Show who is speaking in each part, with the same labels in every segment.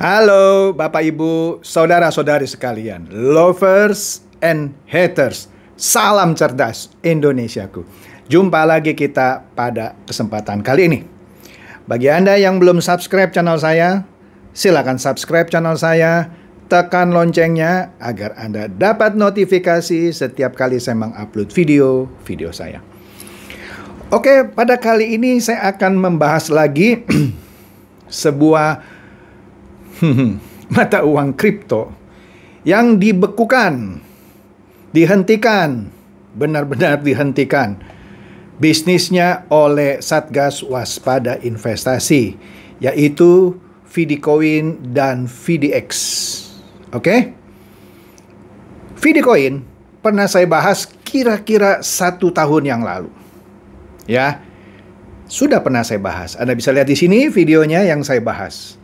Speaker 1: Halo Bapak Ibu, saudara-saudari sekalian, lovers and haters. Salam cerdas Indonesiaku. Jumpa lagi kita pada kesempatan kali ini. Bagi Anda yang belum subscribe channel saya, silakan subscribe channel saya, tekan loncengnya agar Anda dapat notifikasi setiap kali saya mengupload video-video saya. Oke, pada kali ini saya akan membahas lagi sebuah mata uang kripto yang dibekukan, dihentikan, benar-benar dihentikan bisnisnya oleh Satgas Waspada Investasi, yaitu Fidicoin dan VDX. Oke? Okay? Fidicoin pernah saya bahas kira-kira satu tahun yang lalu. Ya, sudah pernah saya bahas. Anda bisa lihat di sini videonya yang saya bahas.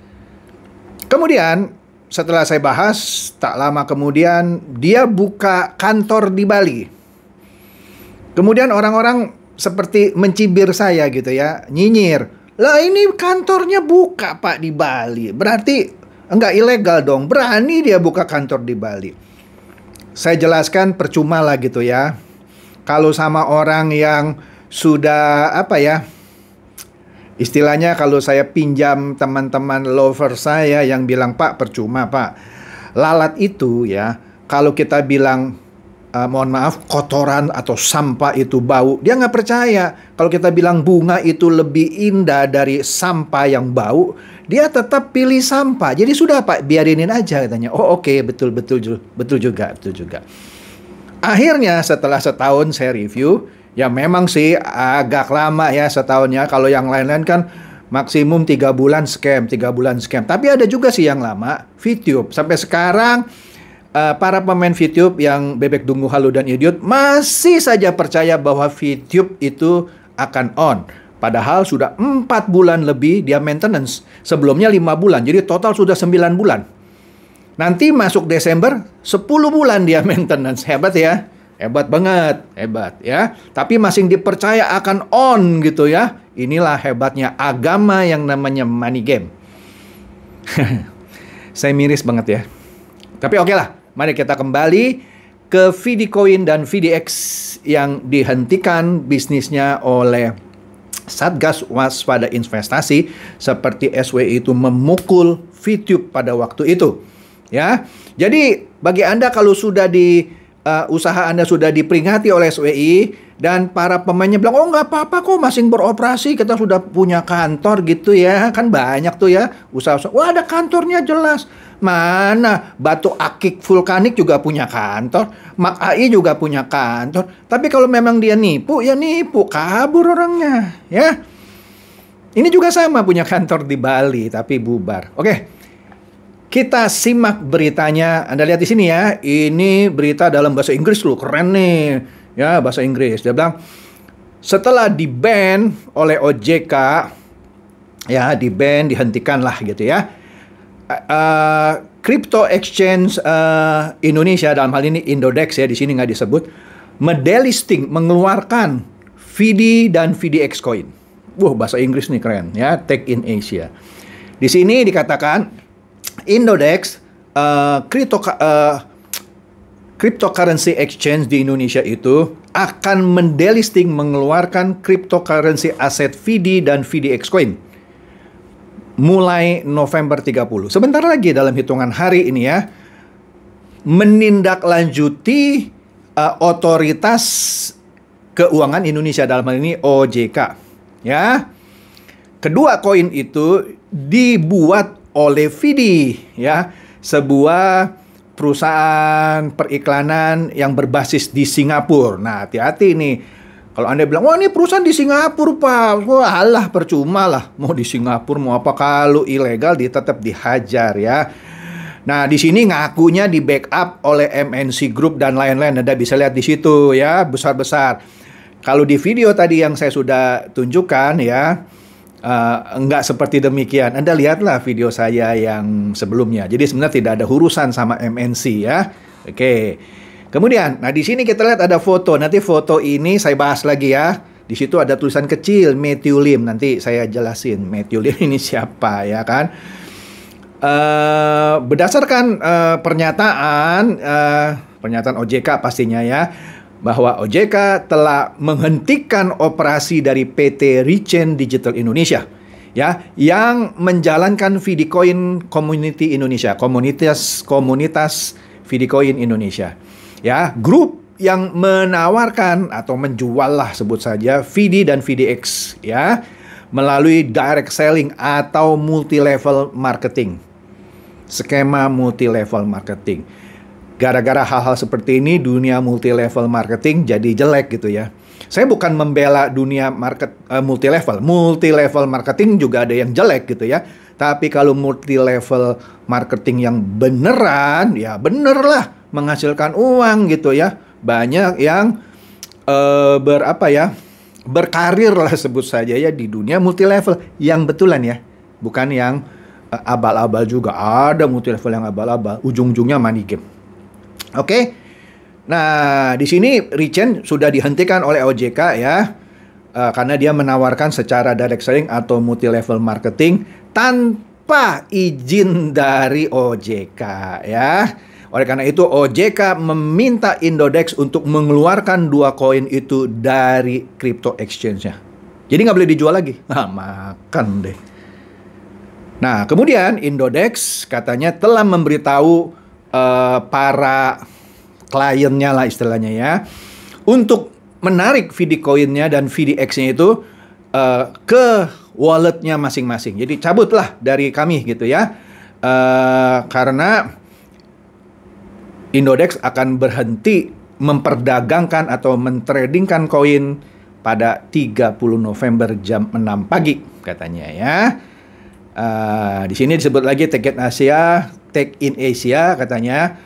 Speaker 1: Kemudian setelah saya bahas, tak lama kemudian dia buka kantor di Bali. Kemudian orang-orang seperti mencibir saya gitu ya, nyinyir. Lah ini kantornya buka Pak di Bali. Berarti enggak ilegal dong. Berani dia buka kantor di Bali. Saya jelaskan percuma lah gitu ya. Kalau sama orang yang sudah apa ya, Istilahnya kalau saya pinjam teman-teman lover saya yang bilang, "Pak, percuma, Pak." Lalat itu ya, kalau kita bilang uh, mohon maaf kotoran atau sampah itu bau dia nggak percaya kalau kita bilang bunga itu lebih indah dari sampah yang bau dia tetap pilih sampah jadi sudah pak biarinin aja katanya oh oke okay, betul betul betul juga betul juga akhirnya setelah setahun saya review Ya memang sih agak lama ya setahunnya. Kalau yang lain-lain kan maksimum tiga bulan scam, tiga bulan scam. Tapi ada juga sih yang lama, VTube. Sampai sekarang uh, para pemain VTube yang bebek dungu halu dan idiot masih saja percaya bahwa VTube itu akan on. Padahal sudah empat bulan lebih dia maintenance. Sebelumnya lima bulan, jadi total sudah sembilan bulan. Nanti masuk Desember, 10 bulan dia maintenance. Hebat ya. Hebat banget, hebat ya. Tapi masing dipercaya akan on gitu ya. Inilah hebatnya agama yang namanya money game. Saya miris banget ya. Tapi oke okay lah, mari kita kembali ke VidiCoin dan VDX yang dihentikan bisnisnya oleh Satgas Waspada Investasi seperti SWI itu memukul VTube pada waktu itu. Ya. Jadi bagi Anda kalau sudah di uh, usaha Anda sudah diperingati oleh SWI dan para pemainnya bilang, "Oh, nggak apa-apa kok, masing beroperasi, kita sudah punya kantor gitu ya." Kan banyak tuh ya usaha-usaha. Wah, ada kantornya jelas. Mana batu akik vulkanik juga punya kantor, Mak AI juga punya kantor. Tapi kalau memang dia nipu, ya nipu, kabur orangnya, ya. Ini juga sama punya kantor di Bali tapi bubar. Oke. Okay. Kita simak beritanya. Anda lihat di sini ya. Ini berita dalam bahasa Inggris loh, keren nih. Ya, bahasa Inggris. Dia bilang setelah di-ban oleh OJK ya, di-ban, lah gitu ya. Uh, crypto exchange uh, Indonesia dalam hal ini Indodex ya di sini nggak disebut medelisting mengeluarkan VD dan VDX coin. Wah, bahasa Inggris nih keren ya, Tech in Asia. Di sini dikatakan Indodex uh, eh, crypto uh, eh, cryptocurrency exchange di Indonesia itu akan mendelisting mengeluarkan cryptocurrency aset VD dan VDX coin mulai November 30. Sebentar lagi dalam hitungan hari ini ya menindaklanjuti uh, otoritas keuangan Indonesia dalam hal ini OJK ya. Kedua koin itu dibuat oleh Vidi ya, sebuah perusahaan periklanan yang berbasis di Singapura. Nah, hati-hati nih. Kalau Anda bilang, "Wah, ini perusahaan di Singapura, Pak." Wah, alah percuma lah. Mau di Singapura mau apa kalau ilegal dia tetap dihajar ya. Nah, di sini ngakunya di backup oleh MNC Group dan lain-lain. Anda bisa lihat di situ ya, besar-besar. Kalau di video tadi yang saya sudah tunjukkan ya, uh, enggak seperti demikian. Anda lihatlah video saya yang sebelumnya. Jadi sebenarnya tidak ada urusan sama MNC ya. Oke. Okay. Kemudian, nah di sini kita lihat ada foto. Nanti foto ini saya bahas lagi ya. Di situ ada tulisan kecil Metulim. Nanti saya jelasin Metulim ini siapa ya kan. Uh, berdasarkan uh, pernyataan uh, pernyataan OJK pastinya ya bahwa OJK telah menghentikan operasi dari PT Richen Digital Indonesia ya yang menjalankan Fidicoin Community Indonesia, komunitas komunitas Fidicoin Indonesia. Ya, grup yang menawarkan atau menjual lah sebut saja VD dan VDX ya melalui direct selling atau multi level marketing. Skema multi level marketing gara-gara hal-hal seperti ini dunia multi level marketing jadi jelek gitu ya. Saya bukan membela dunia market uh, eh, multi level. Multi level marketing juga ada yang jelek gitu ya. Tapi kalau multi level marketing yang beneran ya bener lah menghasilkan uang gitu ya. Banyak yang uh, eh, berapa ya? berkarir lah sebut saja ya di dunia multi level yang betulan ya. Bukan yang eh, abal-abal juga. Ada multi level yang abal-abal, ujung-ujungnya money game. Oke. Okay? Nah, di sini Richen sudah dihentikan oleh OJK ya. Uh, karena dia menawarkan secara direct selling atau multi level marketing tanpa izin dari OJK ya. Oleh karena itu OJK meminta Indodex untuk mengeluarkan dua koin itu dari crypto exchange-nya. Jadi nggak boleh dijual lagi. Nah, makan deh. Nah, kemudian Indodex katanya telah memberitahu uh, para kliennya lah istilahnya ya untuk menarik vdcoin koinnya dan VDX-nya itu uh, ke walletnya masing-masing. Jadi cabutlah dari kami gitu ya. Uh, karena Indodex akan berhenti memperdagangkan atau mentradingkan koin pada 30 November jam 6 pagi katanya ya. Uh, di sini disebut lagi Take in Asia, Take in Asia katanya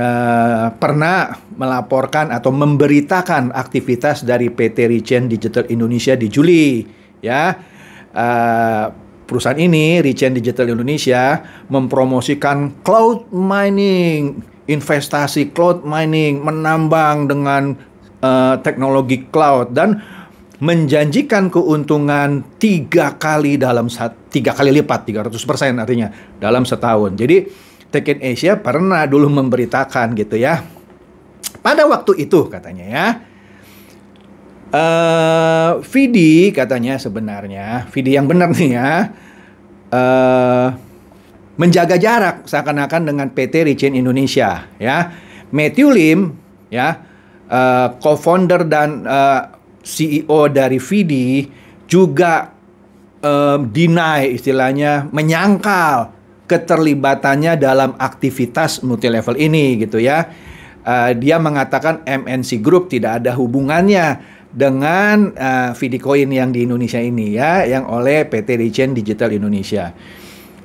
Speaker 1: uh, pernah melaporkan atau memberitakan aktivitas dari PT Richen Digital Indonesia di Juli, ya. Uh, perusahaan ini Richen Digital Indonesia mempromosikan cloud mining, investasi cloud mining, menambang dengan uh, teknologi cloud dan menjanjikan keuntungan tiga kali dalam tiga kali lipat 300 persen artinya dalam setahun. Jadi Tekken Asia pernah dulu memberitakan gitu ya. Pada waktu itu katanya ya. Uh, Vidi katanya sebenarnya Vidi yang benar nih ya uh, menjaga jarak seakan-akan dengan PT Richin Indonesia ya Matthew Lim ya uh, co-founder dan uh, CEO dari Vidi juga um, deny istilahnya menyangkal keterlibatannya dalam aktivitas multi level ini gitu ya. Uh, dia mengatakan MNC Group tidak ada hubungannya dengan uh, eh, Vidicoin yang di Indonesia ini ya yang oleh PT Regen Digital Indonesia.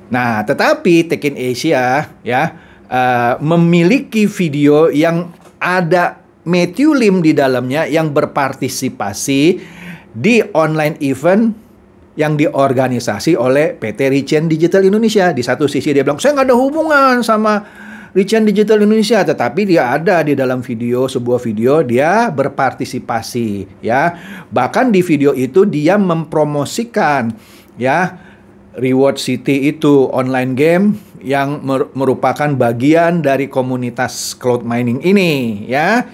Speaker 1: Nah, tetapi Tekin Asia ya uh, memiliki video yang ada Matthew Lim di dalamnya yang berpartisipasi di online event yang diorganisasi oleh PT Richen Digital Indonesia. Di satu sisi dia bilang, saya nggak ada hubungan sama Richen Digital Indonesia, tetapi dia ada di dalam video, sebuah video dia berpartisipasi ya. Bahkan di video itu dia mempromosikan ya Reward City itu online game yang merupakan bagian dari komunitas cloud mining ini ya.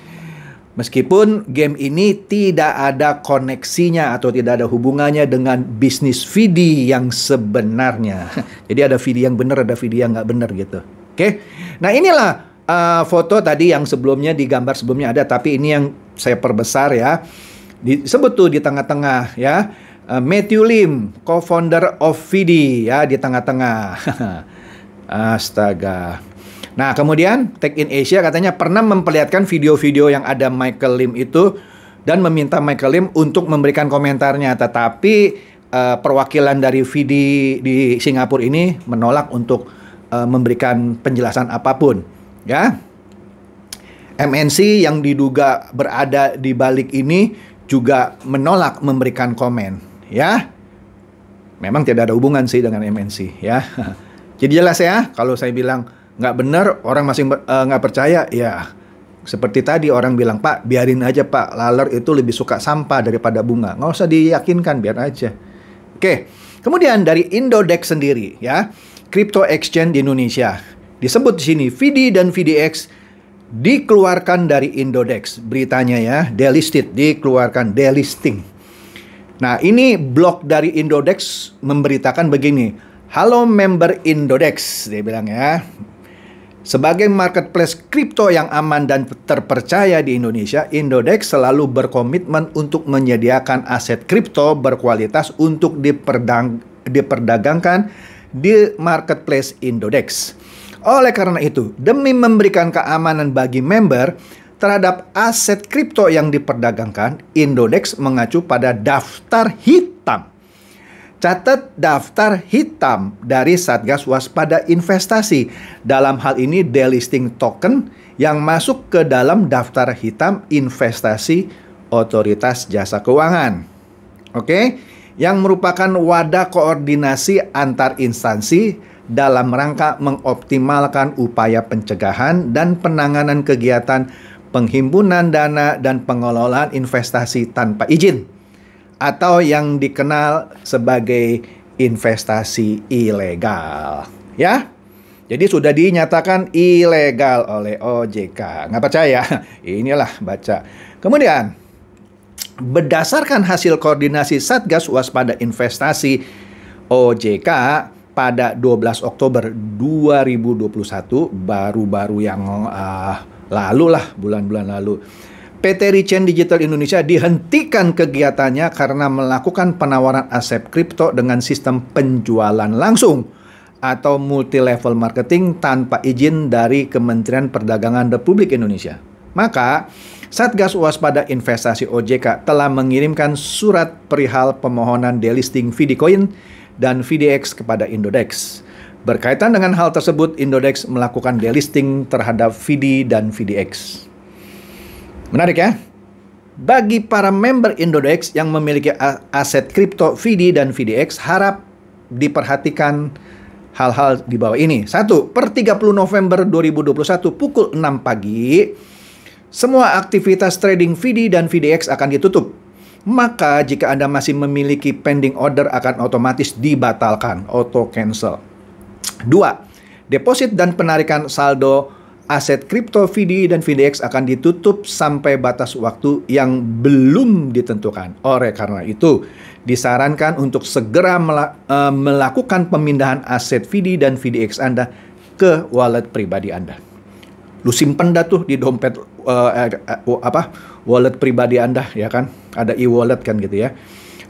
Speaker 1: Meskipun game ini tidak ada koneksinya atau tidak ada hubungannya dengan bisnis Vidi yang sebenarnya. Jadi ada Vidi yang benar, ada Vidi yang nggak benar gitu. Oke, nah inilah uh, foto tadi yang sebelumnya digambar sebelumnya ada, tapi ini yang saya perbesar ya. Disebut tuh di tengah-tengah ya. Uh, Matthew Lim, co-founder of Vidi ya di tengah-tengah. Astaga. Nah, kemudian Tech in Asia katanya pernah memperlihatkan video-video yang ada Michael Lim itu dan meminta Michael Lim untuk memberikan komentarnya, tetapi uh, perwakilan dari VD di Singapura ini menolak untuk uh, memberikan penjelasan apapun, ya. MNC yang diduga berada di balik ini juga menolak memberikan komen, ya. Memang tidak ada hubungan sih dengan MNC, ya. Jadi jelas ya kalau saya bilang nggak benar orang masih uh, nggak percaya ya seperti tadi orang bilang pak biarin aja pak laler itu lebih suka sampah daripada bunga nggak usah diyakinkan biar aja oke kemudian dari Indodex sendiri ya crypto exchange di Indonesia disebut di sini VD dan VDX dikeluarkan dari Indodex beritanya ya delisted dikeluarkan delisting Nah, ini blog dari Indodex memberitakan begini. Halo member Indodex, dia bilang ya. Sebagai marketplace kripto yang aman dan terpercaya di Indonesia, Indodex selalu berkomitmen untuk menyediakan aset kripto berkualitas untuk diperdagangkan di marketplace Indodex. Oleh karena itu, demi memberikan keamanan bagi member terhadap aset kripto yang diperdagangkan, Indodex mengacu pada daftar hit Catat daftar hitam dari Satgas Waspada Investasi. Dalam hal ini delisting token yang masuk ke dalam daftar hitam investasi otoritas jasa keuangan. Oke, yang merupakan wadah koordinasi antar instansi dalam rangka mengoptimalkan upaya pencegahan dan penanganan kegiatan penghimpunan dana dan pengelolaan investasi tanpa izin atau yang dikenal sebagai investasi ilegal. Ya, jadi sudah dinyatakan ilegal oleh OJK. Nggak percaya? Inilah baca. Kemudian, berdasarkan hasil koordinasi Satgas Waspada Investasi OJK pada 12 Oktober 2021, baru-baru yang uh, lalu lah, bulan-bulan lalu PT Richen Digital Indonesia dihentikan kegiatannya karena melakukan penawaran aset kripto dengan sistem penjualan langsung atau multi level marketing tanpa izin dari Kementerian Perdagangan Republik Indonesia. Maka, Satgas Waspada Investasi OJK telah mengirimkan surat perihal pemohonan delisting Vidicoin dan VDX kepada Indodex. Berkaitan dengan hal tersebut, Indodex melakukan delisting terhadap VD dan VDX. Menarik ya? Bagi para member Indodex yang memiliki aset kripto VD dan VDX harap diperhatikan hal-hal di bawah ini. Satu, per 30 November 2021 pukul 6 pagi, semua aktivitas trading VD dan VDX akan ditutup. Maka jika Anda masih memiliki pending order akan otomatis dibatalkan, auto cancel. Dua, deposit dan penarikan saldo aset kripto VDI dan VDX akan ditutup sampai batas waktu yang belum ditentukan. Oleh karena itu, disarankan untuk segera eh, melakukan pemindahan aset VDI dan VDX Anda ke wallet pribadi Anda. Lu simpen dah tuh di dompet uh, uh, uh, apa wallet pribadi Anda ya kan? Ada e-wallet kan gitu ya.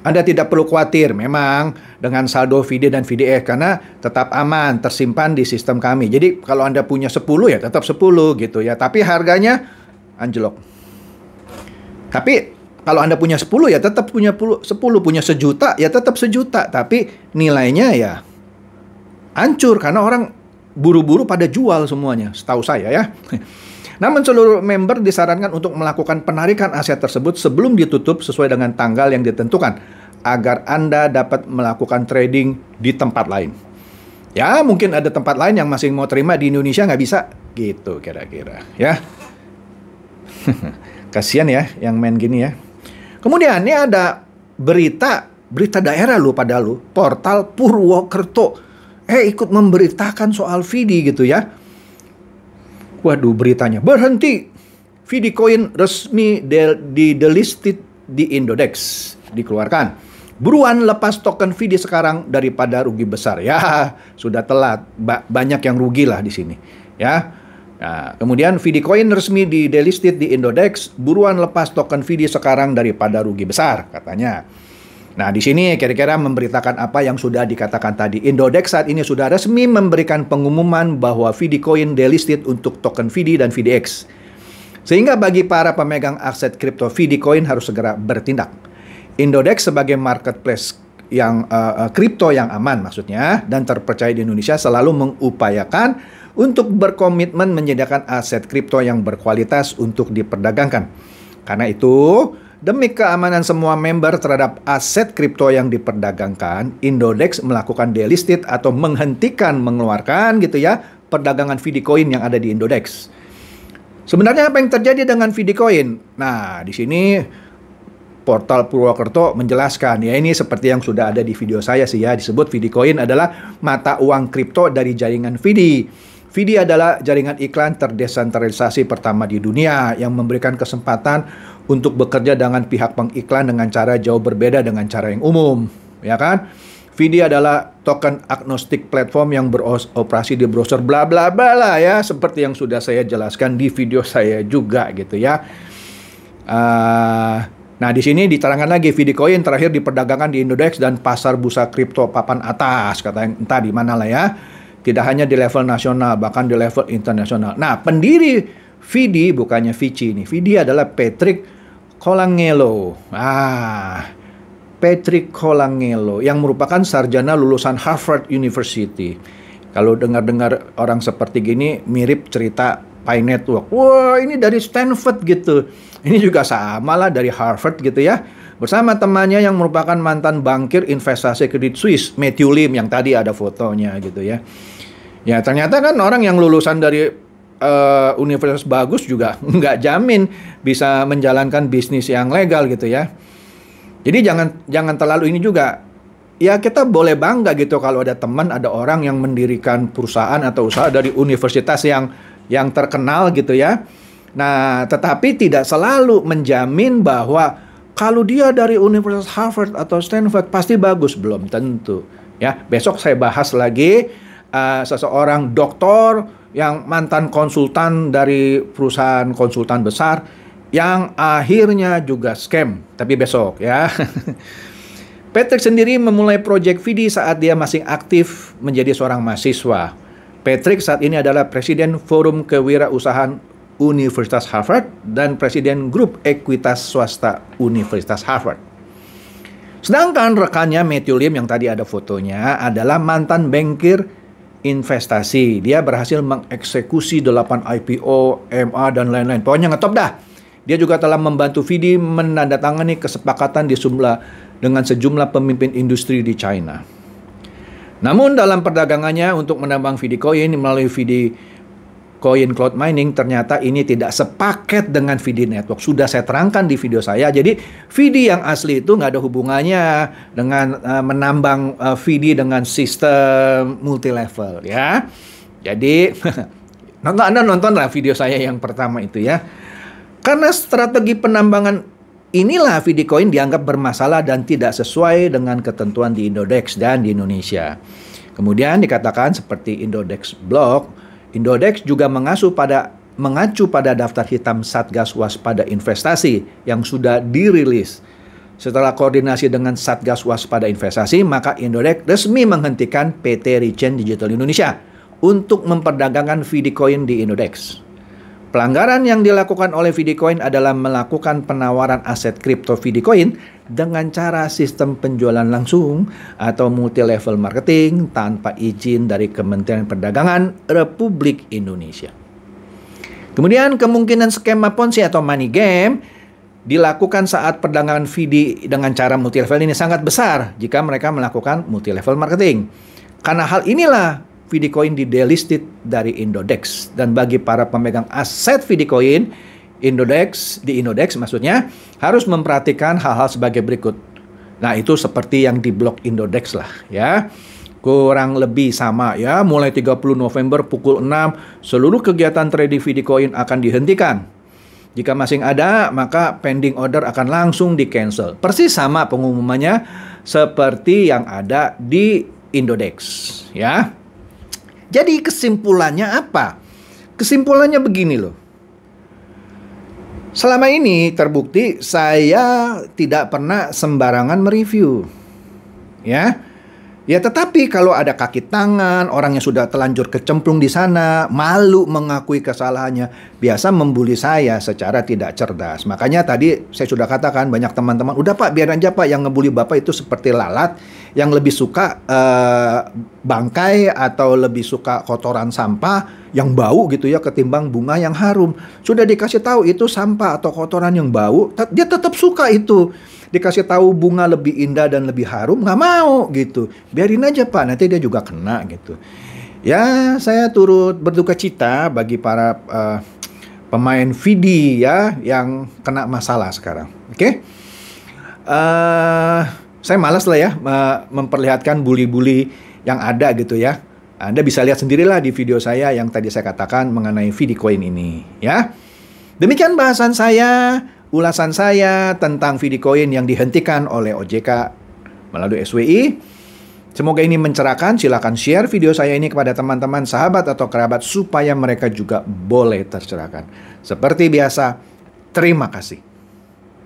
Speaker 1: Anda tidak perlu khawatir memang dengan saldo VD dan VDF karena tetap aman tersimpan di sistem kami. Jadi kalau Anda punya 10 ya tetap 10 gitu ya, tapi harganya anjlok. Tapi kalau Anda punya 10 ya tetap punya 10, punya sejuta ya tetap sejuta, tapi nilainya ya hancur karena orang buru-buru pada jual semuanya, setahu saya ya. Namun seluruh member disarankan untuk melakukan penarikan aset tersebut sebelum ditutup sesuai dengan tanggal yang ditentukan agar Anda dapat melakukan trading di tempat lain. Ya, mungkin ada tempat lain yang masih mau terima di Indonesia nggak bisa gitu kira-kira ya. Kasihan ya yang main gini ya. Kemudian ini ada berita berita daerah lu pada lu portal Purwokerto eh ikut memberitakan soal Vidi gitu ya Waduh beritanya, berhenti! Fidicoin resmi del di delisted di Indodex. Dikeluarkan. Buruan lepas token Vidi sekarang daripada rugi besar. Ya, sudah telat. Ba banyak yang rugi lah di sini. Ya. Nah, kemudian Coin resmi di delisted di Indodex. Buruan lepas token Vidi sekarang daripada rugi besar, katanya. Nah, di sini kira-kira memberitakan apa yang sudah dikatakan tadi. Indodex saat ini sudah resmi memberikan pengumuman bahwa Fidicoin delisted untuk token VD dan VDX. Sehingga bagi para pemegang aset kripto Fidicoin harus segera bertindak. Indodex sebagai marketplace yang eh, eh, kripto uh, yang aman maksudnya dan terpercaya di Indonesia selalu mengupayakan untuk berkomitmen menyediakan aset kripto yang berkualitas untuk diperdagangkan. Karena itu, Demi keamanan semua member terhadap aset kripto yang diperdagangkan, Indodex melakukan delisted atau menghentikan mengeluarkan gitu ya perdagangan Vidicoin yang ada di Indodex. Sebenarnya apa yang terjadi dengan Vidicoin? Nah, di sini portal Purwokerto menjelaskan ya ini seperti yang sudah ada di video saya sih ya disebut Vidicoin adalah mata uang kripto dari jaringan Fidi. Vidi adalah jaringan iklan terdesentralisasi pertama di dunia yang memberikan kesempatan untuk bekerja dengan pihak pengiklan dengan cara jauh berbeda dengan cara yang umum, ya kan? Vidi adalah token agnostik platform yang beroperasi di browser bla bla bla ya, seperti yang sudah saya jelaskan di video saya juga gitu ya. Uh, nah di sini diterangkan lagi Vidi Coin terakhir diperdagangkan di Indodex dan pasar bursa kripto papan atas kata yang entah di mana lah ya. Tidak hanya di level nasional, bahkan di level internasional. Nah, pendiri Vidi bukannya Vici ini. Vidi adalah Patrick Colangelo. Ah, Patrick Colangelo yang merupakan sarjana lulusan Harvard University. Kalau dengar-dengar orang seperti gini mirip cerita Pi Network. Wah, ini dari Stanford gitu. Ini juga sama lah dari Harvard gitu ya. Bersama temannya yang merupakan mantan bankir investasi kredit Swiss, Matthew Lim yang tadi ada fotonya gitu ya. Ya ternyata kan orang yang lulusan dari uh, universitas bagus juga nggak jamin bisa menjalankan bisnis yang legal gitu ya. Jadi jangan jangan terlalu ini juga. Ya kita boleh bangga gitu kalau ada teman, ada orang yang mendirikan perusahaan atau usaha dari universitas yang yang terkenal gitu ya. Nah, tetapi tidak selalu menjamin bahwa kalau dia dari Universitas Harvard atau Stanford pasti bagus belum tentu. Ya, besok saya bahas lagi uh, seseorang doktor yang mantan konsultan dari perusahaan konsultan besar yang akhirnya juga scam, tapi besok ya. Patrick sendiri memulai proyek Vidi saat dia masih aktif menjadi seorang mahasiswa. Patrick saat ini adalah presiden Forum Kewirausahaan Universitas Harvard dan presiden grup Ekuitas Swasta Universitas Harvard. Sedangkan rekannya Matthew Lim yang tadi ada fotonya adalah mantan bankir investasi. Dia berhasil mengeksekusi 8 IPO, MA, dan lain-lain. Pokoknya ngetop dah. Dia juga telah membantu Vidi menandatangani kesepakatan di sumlah dengan sejumlah pemimpin industri di China. Namun dalam perdagangannya untuk menambang Vidi Coin melalui Vidi Koin Cloud Mining ternyata ini tidak sepaket dengan VD Network. Sudah saya terangkan di video saya. Jadi VD yang asli itu nggak ada hubungannya dengan uh, menambang uh, eh, VD dengan sistem multi level ya. Jadi nonton Anda nontonlah video saya yang pertama itu ya. Karena strategi penambangan inilah VD Coin dianggap bermasalah dan tidak sesuai dengan ketentuan di Indodex dan di Indonesia. Kemudian dikatakan seperti Indodex Block, Indodex juga mengasuh pada mengacu pada daftar hitam Satgas Waspada Investasi yang sudah dirilis. Setelah koordinasi dengan Satgas Waspada Investasi, maka Indodex resmi menghentikan PT Richen Digital Indonesia untuk memperdagangkan Fidicoin di Indodex. Pelanggaran yang dilakukan oleh Vidicoin adalah melakukan penawaran aset kripto Vidicoin dengan cara sistem penjualan langsung atau multi-level marketing tanpa izin dari Kementerian Perdagangan Republik Indonesia. Kemudian kemungkinan skema ponzi atau money game dilakukan saat perdagangan VD dengan cara multi-level ini sangat besar jika mereka melakukan multi-level marketing. Karena hal inilah Fidicoin didelisted dari Indodex dan bagi para pemegang aset Fidicoin Indodex di Indodex maksudnya harus memperhatikan hal-hal sebagai berikut. Nah, itu seperti yang di blok Indodex lah ya. Kurang lebih sama ya, mulai 30 November pukul 6 seluruh kegiatan trading Fidicoin akan dihentikan. Jika masih ada, maka pending order akan langsung di cancel. Persis sama pengumumannya seperti yang ada di Indodex ya. Jadi kesimpulannya apa? Kesimpulannya begini loh. Selama ini terbukti saya tidak pernah sembarangan mereview. Ya. Ya tetapi kalau ada kaki tangan, orang yang sudah telanjur kecemplung di sana, malu mengakui kesalahannya, biasa membuli saya secara tidak cerdas. Makanya tadi saya sudah katakan banyak teman-teman, udah Pak biar aja Pak yang ngebully Bapak itu seperti lalat yang lebih suka uh, bangkai atau lebih suka kotoran sampah yang bau gitu ya ketimbang bunga yang harum. Sudah dikasih tahu itu sampah atau kotoran yang bau, dia tetap suka itu dikasih tahu bunga lebih indah dan lebih harum nggak mau gitu biarin aja pak nanti dia juga kena gitu ya saya turut berduka cita bagi para uh, pemain Vidi ya yang kena masalah sekarang oke okay? uh, eh, saya malas lah ya memperlihatkan bully-bully yang ada gitu ya anda bisa lihat sendirilah di video saya yang tadi saya katakan mengenai Vidi Coin ini ya. Demikian bahasan saya ulasan saya tentang Vidicoin yang dihentikan oleh OJK melalui SWI. Semoga ini mencerahkan. Silahkan share video saya ini kepada teman-teman, sahabat, atau kerabat supaya mereka juga boleh tercerahkan. Seperti biasa, terima kasih.